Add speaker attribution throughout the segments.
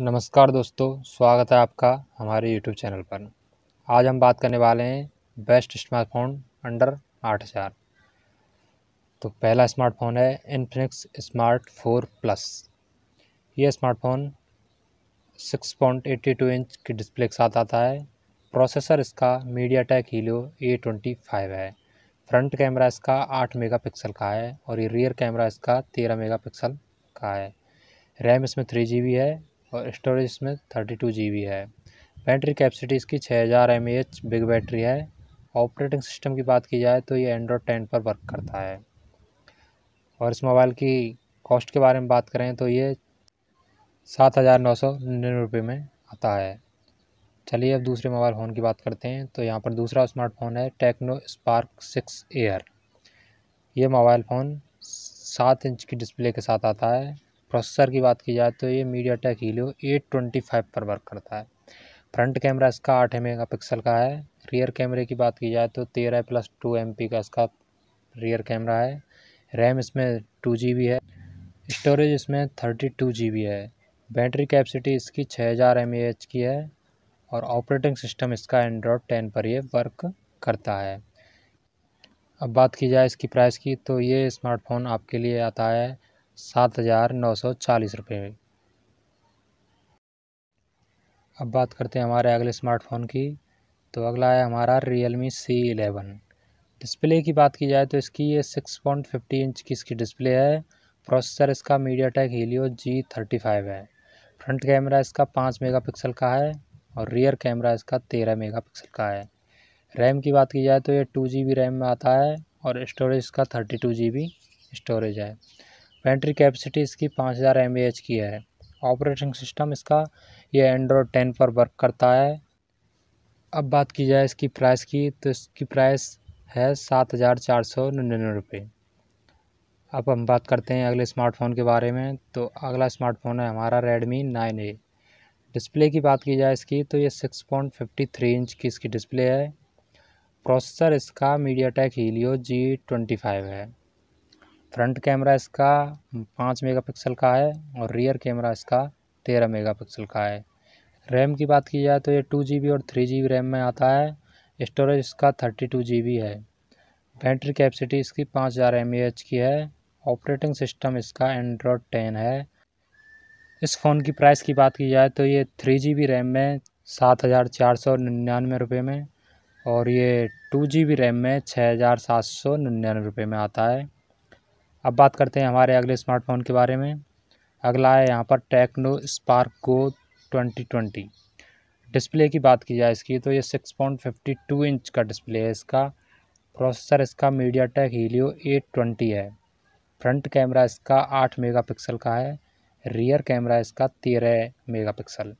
Speaker 1: नमस्कार दोस्तों स्वागत है आपका हमारे यूट्यूब चैनल पर आज हम बात करने वाले हैं बेस्ट स्मार्टफोन अंडर आठ हज़ार तो पहला स्मार्टफोन है इनफिनिक्स स्मार्ट फोर प्लस ये स्मार्टफोन 6.82 इंच की डिस्प्ले के साथ आता है प्रोसेसर इसका MediaTek Helio A twenty five है फ्रंट कैमरा इसका आठ मेगापिक्सल का है और ये रियर कैमरा इसका तेरह मेगापिक्सल का है रैम इसमें थ्री जी बी है और स्टोरेज इसमें थर्टी टू जी बी है बैटरी कैपेसिटी इसकी छः हज़ार एम एच बिग बैटरी है ऑपरेटिंग सिस्टम की बात की जाए तो ये एंड्रॉयड टेन पर वर्क करता है और इस मोबाइल की कॉस्ट के बारे में बात करें तो ये सात हज़ार नौ सौ निन्यानवे रुपये में आता है चलिए अब दूसरे मोबाइल फ़ोन की बात करते हैं तो यहाँ पर दूसरा स्मार्टफोन है टेक्नो स्पार्क सिक्स एयर ये मोबाइल फ़ोन सात इंच की डिस्प्ले के साथ आता है प्रोसेसर की बात की जाए तो ये MediaTek Helio eight twenty five पर वर्क करता है फ्रंट कैमरा इसका आठ मेगा पिक्सल का है रियर कैमरे की बात की जाए तो तेरह प्लस टू एम पी का इसका रियर कैमरा है रैम इसमें टू जी बी है स्टोरेज इसमें थर्टी टू जी बी है बैटरी कैपेसिटी इसकी छः हज़ार एम एच की है और ऑपरेटिंग सिस्टम इसका एंड्रॉयड टेन पर ये वर्क करता है अब बात की जाए इसकी प्राइस की तो ये स्मार्टफोन आपके लिए आता है सात हज़ार नौ सौ चालीस रुपये में अब बात करते हैं हमारे अगले स्मार्टफोन की तो अगला है हमारा Realme C eleven display की बात की जाए तो इसकी ये सिक्स पॉइंट फिफ्टी इंच की इसकी डिस्प्ले है प्रोसेसर इसका MediaTek Helio G thirty five है फ्रंट कैमरा इसका पाँच मेगा पिक्सल का है और रियर कैमरा इसका तेरह मेगा पिक्सल का है रैम की बात की जाए तो ये टू जी बी रैम में आता है और स्टोरेज इसका thirty two G B storage है बैटरी कैपेसिटी इसकी पाँच हज़ार एम की है ऑपरेटिंग सिस्टम इसका यह एंड्रॉयड टेन पर वर्क करता है अब बात की जाए इसकी प्राइस की तो इसकी प्राइस है सात हज़ार चार सौ निन्यानवे रुपये अब हम बात करते हैं अगले स्मार्टफ़ोन के बारे में तो अगला स्मार्टफ़ोन है हमारा रेडमी नाइन ए डिस्प्ले की बात की जाए इसकी तो ये six point fifty three inch की इसकी डिस्प्ले है प्रोसेसर इसका MediaTek Helio G twenty five है फ्रंट कैमरा इसका पाँच मेगापिक्सल का है और रियर कैमरा इसका तेरह मेगापिक्सल का है रैम की बात की जाए तो ये टू जी और थ्री जी रैम में आता है स्टोरेज इसका थर्टी टू जी है बैटरी कैपेसिटी इसकी पाँच हज़ार एम की है ऑपरेटिंग सिस्टम इसका एंड्रॉयड टेन है इस फ़ोन की प्राइस की बात की जाए तो ये थ्री जी रैम में सात हज़ार चार सौ निन्यानवे रुपये में और ये टू जी रैम में छः हज़ार सात सौ निन्यानवे रुपये में आता है अब बात करते हैं हमारे अगले स्मार्टफोन के बारे में अगला है यहाँ पर टेक्नो स्पार्क गो 2020 डिस्प्ले की बात की जाए इसकी तो ये 6.52 इंच का डिस्प्ले है इसका प्रोसेसर इसका मीडिया टेक हीलियो एट है फ्रंट कैमरा इसका 8 मेगापिक्सल का है रियर कैमरा इसका 13 मेगापिक्सल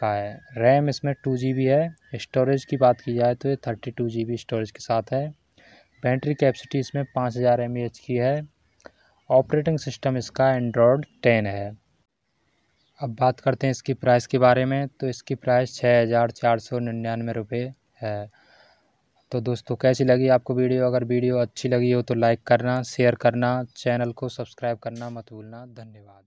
Speaker 1: का है रैम इसमें टू जी है स्टोरेज की बात की जाए तो ये थर्टी टू स्टोरेज के साथ है बैटरी कैपेसिटी इसमें पाँच हज़ार एम की है ऑपरेटिंग सिस्टम इसका एंड्रॉयड टेन है अब बात करते हैं इसकी प्राइस के बारे में तो इसकी प्राइस छः हज़ार चार सौ निन्यानवे रुपये है तो दोस्तों कैसी लगी आपको वीडियो अगर वीडियो अच्छी लगी हो तो लाइक करना शेयर करना चैनल को सब्सक्राइब करना मत भूलना धन्यवाद